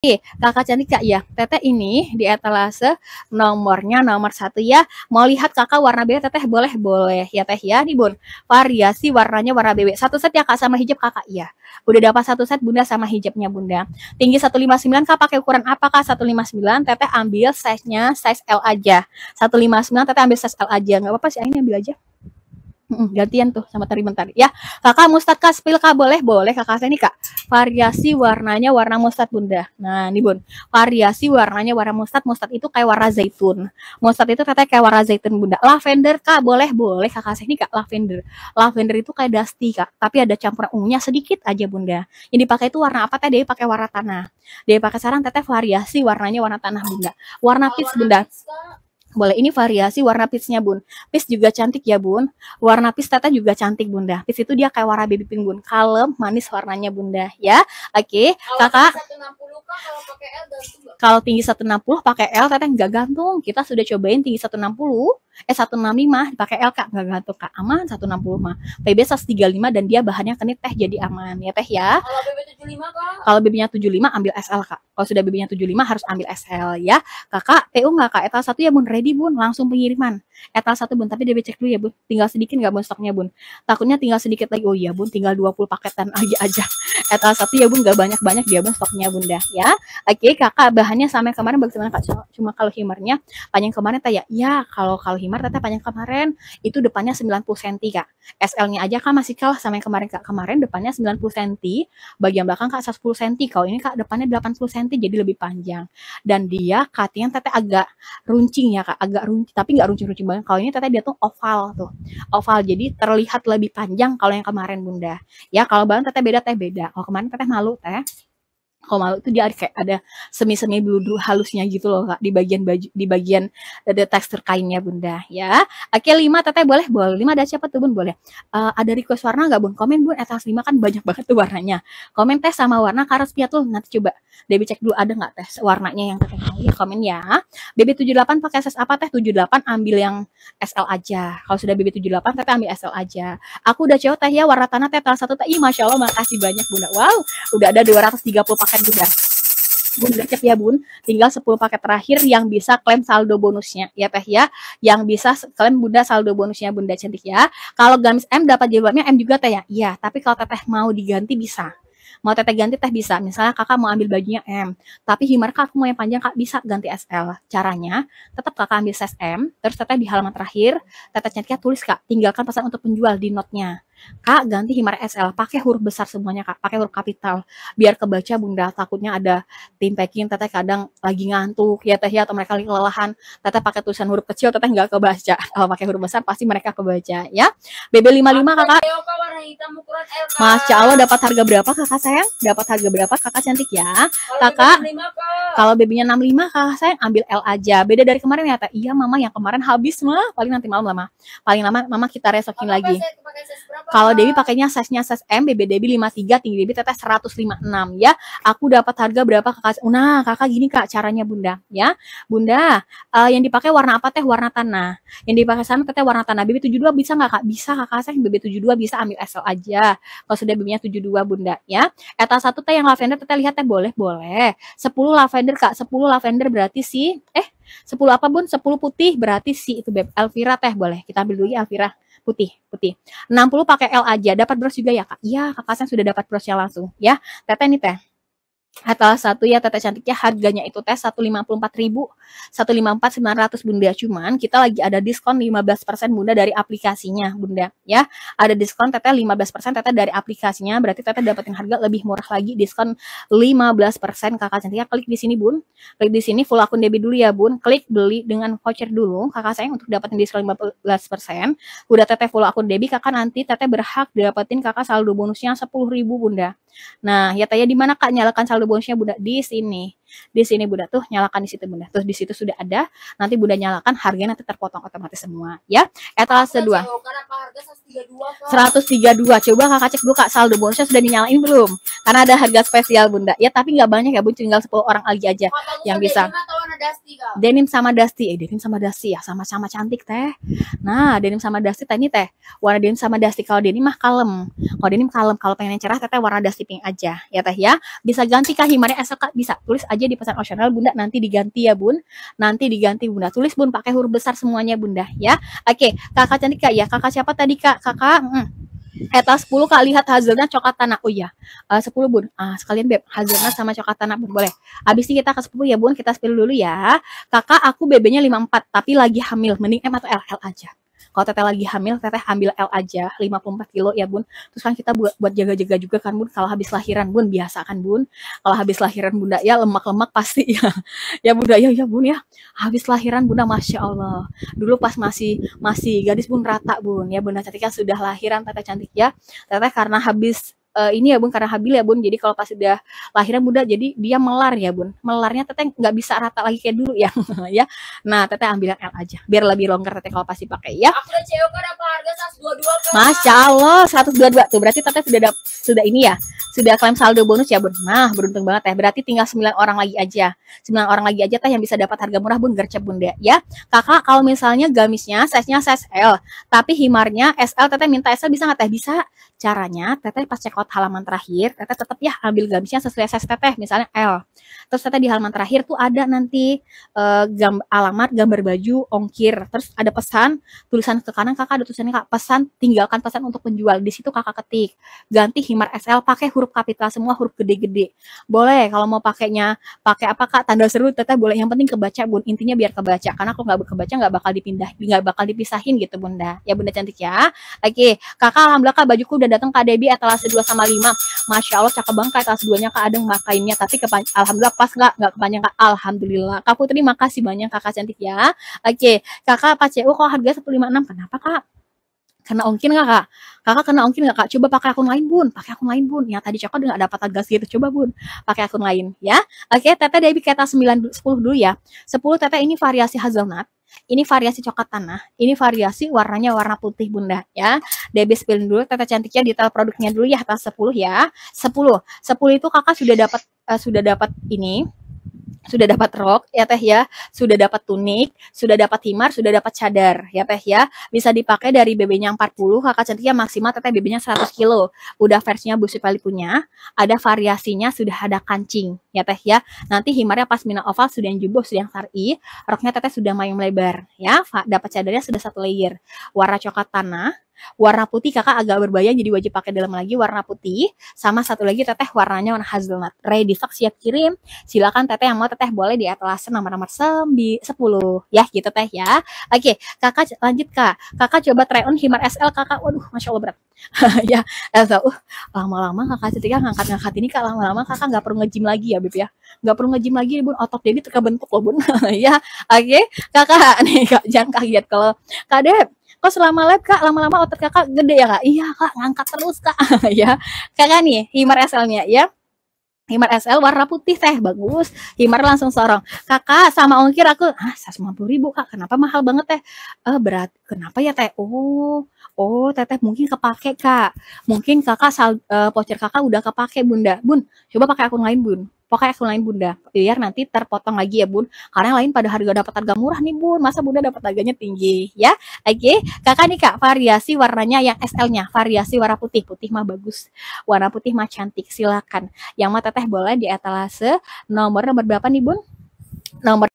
Oke, kakak cantik kak ya, teteh ini di etalase nomornya nomor satu ya. Mau lihat kakak warna bebek teteh boleh boleh ya teh ya nih bun. Variasi warnanya warna bebek satu set ya kak sama hijab kakak ya. Udah dapat satu set bunda sama hijabnya bunda. Tinggi 159 kak pakai ukuran apa kak 159 teteh ambil size nya size L aja. 159 teteh ambil size L aja nggak apa-apa sih ini ambil aja gantian tuh sama tari mentari ya. Kakak mustad kaspil kak boleh boleh kakak saya ini kak. Variasi warnanya warna mustad bunda. Nah ini bun variasi warnanya warna mustad mustad itu kayak warna zaitun. Mustad itu katanya kayak warna zaitun bunda. Lavender kak boleh boleh kakak saya ini kak lavender. Lavender itu kayak dusty kak tapi ada campuran ungunya sedikit aja bunda. Yang dipakai itu warna apa teh dia Pakai warna tanah. Dia pakai sarang teteh variasi warnanya warna tanah bunda. Warna peach bunda. Boleh, ini variasi warna peachnya bun. Peach juga cantik ya bun. Warna peach tata juga cantik bunda. Peach itu dia kayak warna baby pink bun. Kalem, manis warnanya bunda ya. Oke, okay. Kalau kakak. 160, Kak, kalau pakai L gantung. Kalau tinggi 160 pakai L tata nggak gantung. Kita sudah cobain tinggi 160 eh 165 dipakai L kak nggak kak aman 160 mah PB 135 dan dia bahannya kenit teh jadi aman ya teh ya kalau BB 75 kak kalau BB nya 75 ambil SL kak kalau sudah BB nya 75 harus ambil SL ya kakak PU enggak kak etal satu ya bun ready bun langsung pengiriman etal satu bun tapi dia cek dulu ya bun tinggal sedikit enggak bun stoknya bun takutnya tinggal sedikit lagi oh iya bun tinggal 20 paketan aja aja etal satu ya bun enggak banyak-banyak dia bun stoknya bunda ya oke kakak bahannya sama yang kemarin bagaimana kak cuma kalau himernya panjang kemarin tanya ya iya, kalau kalau Himar teteh panjang kemarin itu depannya 90 cm kak SL-nya aja kak masih kalah sama yang kemarin kak kemarin depannya 90 cm bagian belakang kak 110 cm kalau ini kak depannya 80 cm jadi lebih panjang dan dia cutting teteh agak runcing ya kak agak runcing tapi nggak runcing-runcing banget kalau ini teteh dia tuh oval tuh oval jadi terlihat lebih panjang kalau yang kemarin bunda ya kalau barang teteh beda teh beda kalau kemarin teteh malu teh kalau malu itu dia kayak ada semi-semi bludru halusnya gitu loh kak di bagian baju di bagian ada eh, tekstur kainnya bunda ya oke lima teteh boleh boleh lima ada siapa tuh bun boleh uh, ada request warna nggak bun komen bun etas lima kan banyak banget tuh warnanya komen teh sama warna karas pia tuh nanti coba debbie cek dulu ada nggak teh warnanya yang teteh mau ya komen ya bb 78 pakai ses apa teh 78 ambil yang SL aja kalau sudah bb 78 teteh ambil SL aja aku udah cewek teh ya warna tanah teh salah satu teh Ih, masya allah makasih banyak bunda wow udah ada dua ratus 230 pakai paket juga. Bun gercep ya bun, tinggal 10 paket terakhir yang bisa klaim saldo bonusnya ya teh ya, yang bisa klaim bunda saldo bonusnya bunda cantik ya. Kalau gamis M dapat jawabnya M juga teh ya, iya. Tapi kalau teteh mau diganti bisa, mau teteh ganti teh bisa. Misalnya kakak mau ambil bajunya M, tapi himar kak aku mau yang panjang kak bisa ganti SL. Caranya tetap kakak ambil size M, terus teteh di halaman terakhir teteh cantiknya tulis kak, tinggalkan pesan untuk penjual di notnya Kak, ganti Himar SL, pakai huruf besar semuanya Kak, pakai huruf kapital. Biar kebaca Bunda, takutnya ada tim packing, teteh kadang lagi ngantuk, ya teh ya, atau mereka lagi kelelahan, teteh pakai tulisan huruf kecil, teteh nggak kebaca. Kalau pakai huruf besar pasti mereka kebaca ya. BB55 Kakak. Ya, Masya Allah dapat harga berapa Kakak sayang? Dapat harga berapa Kakak cantik ya? Kakak, kalau BB-nya 65 Kakak sayang ambil L aja. Beda dari kemarin ya, teteh. Iya Mama yang kemarin habis mah, paling nanti malam lama. Paling lama Mama kita resokin lagi. Saya kalau Debbie pakainya size-nya size M, BB Debbie 53, tinggi Debbie teteh 156 ya. Aku dapat harga berapa kakak? Oh, nah, kakak gini kak caranya bunda ya. Bunda, uh, yang dipakai warna apa teh? Warna tanah. Yang dipakai sama teteh warna tanah. BB 72 bisa nggak kak? Bisa kakak saya BB 72 bisa ambil SL aja. Kalau sudah BB-nya 72 bunda ya. Eta satu teh yang lavender teteh lihat teh boleh boleh. 10 lavender kak, 10 lavender berarti sih eh 10 apa bun? 10 putih berarti sih itu beb. Elvira teh boleh kita ambil dulu ya Elvira putih, putih. 60 pakai L aja. Dapat bros juga ya, Kak? Iya, Kakak saya sudah dapat brosnya langsung ya. Teteh nih, Teh atau satu ya teteh cantiknya harganya itu tes 154.000 154.900 Bunda cuman kita lagi ada diskon 15% Bunda dari aplikasinya Bunda ya ada diskon teteh 15% teteh dari aplikasinya berarti teteh dapetin harga lebih murah lagi diskon 15% kakak cantiknya klik di sini Bun klik di sini full akun debit dulu ya Bun klik beli dengan voucher dulu kakak sayang untuk dapetin diskon 15% udah teteh full akun debit kakak nanti teteh berhak dapetin kakak saldo bonusnya 10.000 Bunda Nah, ya tanya di mana Kak nyalakan saldo bonusnya Bunda? Di sini. Di sini Bunda tuh nyalakan di situ Bunda. Terus di situ sudah ada, nanti Bunda nyalakan harganya nanti terpotong otomatis semua, ya. Etalase 2. 132, 132. Coba Kakak cek dulu Kak saldo bonusnya sudah dinyalain belum? Karena ada harga spesial Bunda. Ya tapi nggak banyak ya Bun, tinggal 10 orang lagi aja oh, yang bisa. denim sama Dusty, eh denim sama Dusty ya sama-sama cantik teh. Nah denim sama Dusty teh ini teh warna denim sama Dusty kalau denim mah kalem, kalau denim kalem kalau pengen yang cerah teh warna Dusty pink aja ya teh ya. Bisa ganti kah himarnya esok bisa tulis aja di pesan opsional Bunda nanti diganti ya Bun, nanti diganti Bunda tulis Bun pakai huruf besar semuanya Bunda ya. Oke kakak cantik kak ya kakak siapa tadi kak kakak. Mm Eta eh, 10 kak lihat hasilnya coklat tanah. Oh iya, eh, uh, 10 bun. Ah, sekalian beb, hasilnya sama coklat tanah bun boleh. Habis ini kita ke 10 ya bun, kita spill dulu ya. Kakak aku bebenya lima 54 tapi lagi hamil, mending M atau LL aja kalau teteh lagi hamil teteh ambil L aja 54 kilo ya bun terus kan kita buat jaga-jaga juga kan bun kalau habis lahiran bun biasa kan bun kalau habis lahiran bunda ya lemak-lemak pasti ya ya bunda ya ya bun ya habis lahiran bunda masya Allah dulu pas masih masih gadis bun rata bun ya bunda cantik ya sudah lahiran teteh cantik ya teteh karena habis uh, ini ya bun karena habil ya bun jadi kalau pas udah lahirnya muda jadi dia melar ya bun melarnya teteh nggak bisa rata lagi kayak dulu ya ya nah teteh ambil yang L aja biar lebih longgar teteh kalau pasti pakai ya aku udah CEO kan apa harga Masya Allah 122 tuh berarti teteh sudah sudah ini ya sudah klaim saldo bonus ya bun nah beruntung banget ya. berarti tinggal 9 orang lagi aja 9 orang lagi aja teh yang bisa dapat harga murah bun gercep bun bunda ya kakak kalau misalnya gamisnya size-nya size L tapi himarnya SL teteh minta SL bisa nggak teh bisa caranya teteh pas cek layout halaman terakhir, teteh tetap ya ambil gamisnya sesuai size teteh, misalnya L. Terus teteh di halaman terakhir tuh ada nanti uh, gam alamat gambar baju ongkir. Terus ada pesan, tulisan ke kanan kakak ada tulisannya kak, pesan tinggalkan pesan untuk penjual. Di situ kakak ketik, ganti himar SL pakai huruf kapital semua, huruf gede-gede. Boleh kalau mau pakainya pakai apa kak tanda seru teteh boleh yang penting kebaca bun intinya biar kebaca karena kalau nggak kebaca nggak bakal dipindah nggak bakal dipisahin gitu bunda ya bunda cantik ya oke kakak alhamdulillah kak bajuku udah datang kak debbie etalase dua sama 5 Masya Allah cakep banget kak kelas 2 nya kak ada makainnya tapi kepan Alhamdulillah pas kak nggak kepanjang kak Alhamdulillah Kak Putri makasih banyak kakak cantik ya Oke kakak Pak CU kok harga 156 kenapa kak? kena ongkir gak kak? Kakak kena ongkir gak kak? Coba pakai akun lain bun, pakai akun lain bun. Yang tadi cakap udah gak dapat gas gitu, coba bun, pakai akun lain ya. Oke, teteh dari kata sembilan 10 dulu ya. Sepuluh teteh ini variasi hazelnut, ini variasi coklat tanah. Ini variasi warnanya warna putih bunda ya. Debbie spill dulu tata cantiknya detail produknya dulu ya tata 10 ya. 10. 10 itu kakak sudah dapat uh, sudah dapat ini sudah dapat rok ya teh ya, sudah dapat tunik, sudah dapat himar, sudah dapat cadar ya teh ya. Bisa dipakai dari BB-nya 40, kakak ya maksimal teteh BB-nya 100 kilo. Udah versinya busi pali punya, ada variasinya sudah ada kancing ya teh ya. Nanti himarnya pas mina oval sudah yang jumbo, sudah yang sari, roknya teteh sudah main lebar ya. Dapat cadarnya sudah satu layer. Warna coklat tanah, warna putih kakak agak berbahaya jadi wajib pakai dalam lagi warna putih sama satu lagi teteh warnanya warna hazelnut ready stock siap kirim silakan teteh yang mau teteh boleh di etalase nomor-nomor sepuluh ya gitu teh ya oke kakak lanjut kak kakak coba try on himar SL kakak waduh masya Allah berat ya Elsa uh lama-lama kakak ketika ngangkat-ngangkat ini kak lama-lama kakak nggak perlu ngejim lagi ya Bib ya nggak perlu ngejim lagi bun otot jadi terkebentuk loh bun ya oke kakak nih kak jangan kaget kalau kak Deb kok selama lab kak lama-lama otot kakak gede ya kak iya kak ngangkat terus kak ya kakak nih himar SL-nya ya Himar SL warna putih teh bagus. Himar langsung sorong. Kakak sama ongkir aku ah 150 ribu kak. Kenapa mahal banget teh? Eh berat. Kenapa ya teh? Oh oh teteh mungkin kepake kak. Mungkin kakak sal, uh, voucher kakak udah kepake bunda. Bun coba pakai akun lain bun pokoknya aku lain bunda biar nanti terpotong lagi ya bun karena lain pada harga dapat harga murah nih bun masa bunda dapat harganya tinggi ya oke okay. kakak nih kak variasi warnanya yang SL nya variasi warna putih putih mah bagus warna putih mah cantik silakan yang mah teteh boleh di etalase nomor nomor berapa nih bun nomor